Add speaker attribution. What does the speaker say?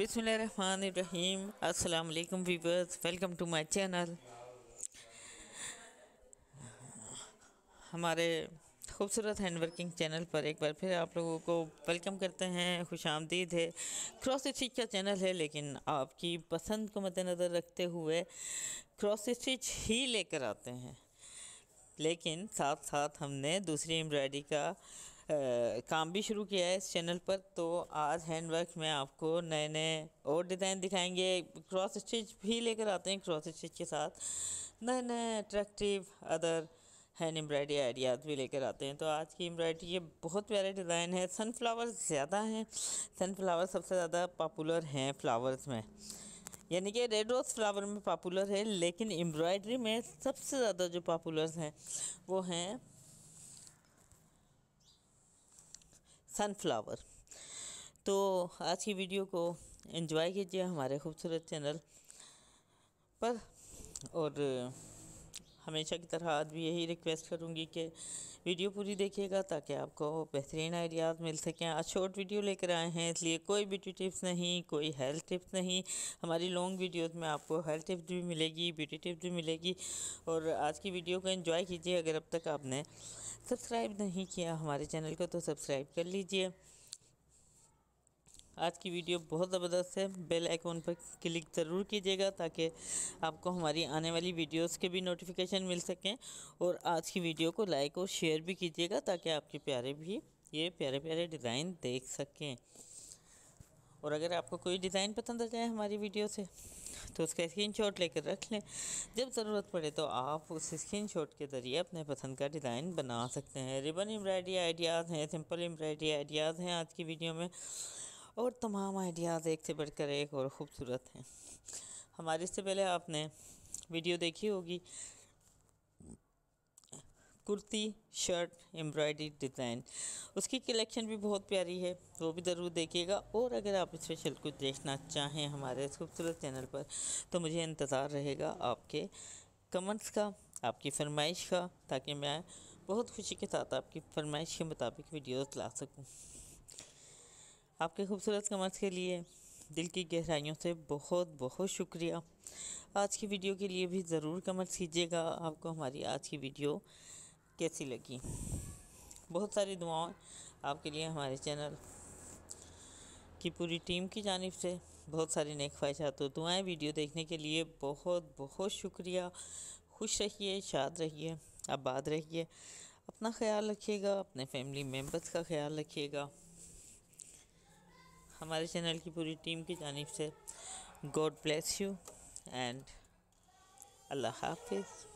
Speaker 1: बिसमीम अल्लाम viewers welcome to my channel हमारे खूबसूरत हैंड वर्किंग चैनल पर एक बार फिर आप लोगों को वेलकम करते हैं खुश आमदीद है क्रॉस स्टिच का चैनल है लेकिन आपकी पसंद को मद्दनज़र रखते हुए क्रॉस स्टिच ही लेकर आते हैं लेकिन साथ साथ हमने दूसरी एम्ब्रॉयडरी का काम भी शुरू किया है इस चैनल पर तो आज हैंड वर्क में आपको नए नए और डिज़ाइन दिखाएंगे क्रॉस स्टिच भी लेकर आते हैं क्रॉस स्टिच के साथ नए नए attractive other hand embroidery ideas भी लेकर आते हैं तो आज की एम्ब्रॉयडरी ये बहुत प्यारे डिज़ाइन है सनफ्लावर ज़्यादा हैं सनफ्लावर सबसे ज़्यादा पॉपुलर हैं फ्लावर्स में यानी कि रेड रोज़ फ्लावर में पॉपुलर है लेकिन एम्ब्रॉयडरी में सबसे ज़्यादा जो पॉपुलर हैं वो हैं सनफ्लावर तो आज की वीडियो को एंजॉय कीजिए हमारे खूबसूरत चैनल पर और हमेशा की तरह आज भी यही रिक्वेस्ट करूँगी कि वीडियो पूरी देखिएगा ताकि आपको बेहतरीन आइडियाज़ मिल सकें आज शॉर्ट वीडियो लेकर आए हैं इसलिए कोई ब्यूटी टिप्स नहीं कोई हेल्थ टिप्स नहीं हमारी लॉन्ग वीडियोज़ में आपको हेल्थ टिप्स भी मिलेगी ब्यूटी टिप्स भी मिलेगी और आज की वीडियो को इन्जॉय कीजिए अगर अब तक आपने सब्सक्राइब नहीं किया हमारे चैनल को तो सब्सक्राइब कर लीजिए आज की वीडियो बहुत ज़बरदस्त है बेल आइकॉन पर क्लिक ज़रूर कीजिएगा ताकि आपको हमारी आने वाली वीडियोस के भी नोटिफिकेशन मिल सकें और आज की वीडियो को लाइक और शेयर भी कीजिएगा ताकि आपके प्यारे भी ये प्यारे प्यारे डिज़ाइन देख सकें और अगर आपको कोई डिज़ाइन पसंद आ जाए हमारी वीडियो से तो उसका स्क्रीन शॉट लेकर रख लें जब ज़रूरत पड़े तो आप उस स्क्रीन शॉट के ज़रिए अपने पसंद का डिज़ाइन बना सकते हैं रिबन एम्ब्रॉयडरी आइडियाज़ हैं सिंपल एम्ब्रॉयडरी आइडियाज़ हैं आज की वीडियो में और तमाम आइडियाज़ एक से बढ़कर एक और ख़ूबसूरत हैं हमारे से पहले आपने वीडियो देखी होगी कुर्ती शर्ट एम्ब्रॉयडरी डिज़ाइन उसकी कलेक्शन भी बहुत प्यारी है वो भी ज़रूर देखिएगा और अगर आप स्पेशल कुछ देखना चाहें हमारे इस खूबसूरत चैनल पर तो मुझे इंतज़ार रहेगा आपके कमेंट्स का आपकी फरमाइश का ताकि मैं बहुत खुशी के साथ आपकी फरमाइश के मुताबिक वीडियोस ला सकूं आपके खूबसूरत कमेंट्स के लिए दिल की गहराइयों से बहुत बहुत शुक्रिया आज की वीडियो के लिए भी ज़रूर कमेंट्स कीजिएगा आपको हमारी आज की वीडियो कैसी लगी बहुत सारी दुआओं आपके लिए हमारे चैनल की पूरी टीम की जानब से बहुत सारी नेक ख्वाहिशात तो दुआएं वीडियो देखने के लिए बहुत बहुत शुक्रिया खुश रहिए शाद रहिए आबाद रहिए अपना ख्याल रखिएगा अपने फैमिली मेम्बर्स का ख्याल रखिएगा हमारे चैनल की पूरी टीम की जानब से गॉड ब्लेस यू एंड अल्लाह हाफिज़